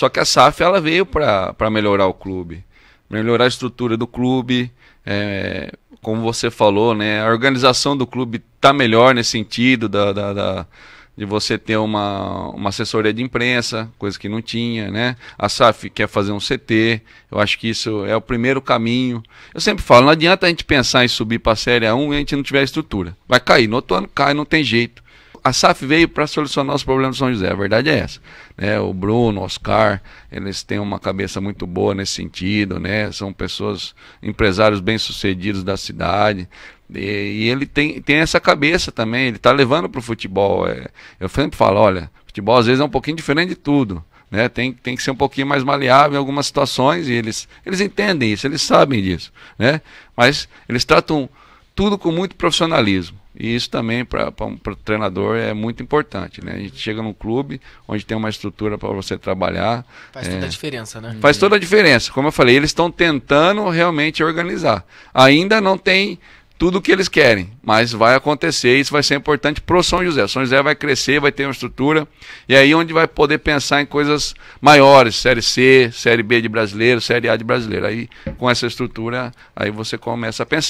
Só que a SAF ela veio para melhorar o clube, melhorar a estrutura do clube, é, como você falou, né? A organização do clube tá melhor nesse sentido da, da, da de você ter uma, uma assessoria de imprensa, coisa que não tinha, né? A SAF quer fazer um CT, eu acho que isso é o primeiro caminho. Eu sempre falo, não adianta a gente pensar em subir para a Série A1 e a gente não tiver estrutura. Vai cair, no outro ano cai, não tem jeito a SAF veio para solucionar os problemas de São José, a verdade é essa. Né? O Bruno, o Oscar, eles têm uma cabeça muito boa nesse sentido, né? são pessoas, empresários bem-sucedidos da cidade. E, e, ele tem, tem essa cabeça também, ele está levando para o futebol. É, eu sempre falo, olha, futebol às vezes é um pouquinho diferente de tudo. Né? Tem, tem que ser um pouquinho mais maleável em algumas situações e eles, eles entendem isso, eles sabem disso, né? Mas eles tratam tudo com muito profissionalismo. E isso também para o treinador é muito importante, né? A gente chega num clube onde tem uma estrutura para você trabalhar. Faz é, toda a diferença, né? Faz toda a diferença. Como eu falei, eles estão tentando realmente organizar. Ainda não tem tudo o que eles querem, mas vai acontecer, isso vai ser importante para o São José. O São José vai crescer, vai ter uma estrutura, e aí é onde vai poder pensar em coisas maiores, Série C, Série B de brasileiro, Série A de brasileiro. Aí com essa estrutura, aí você começa a pensar.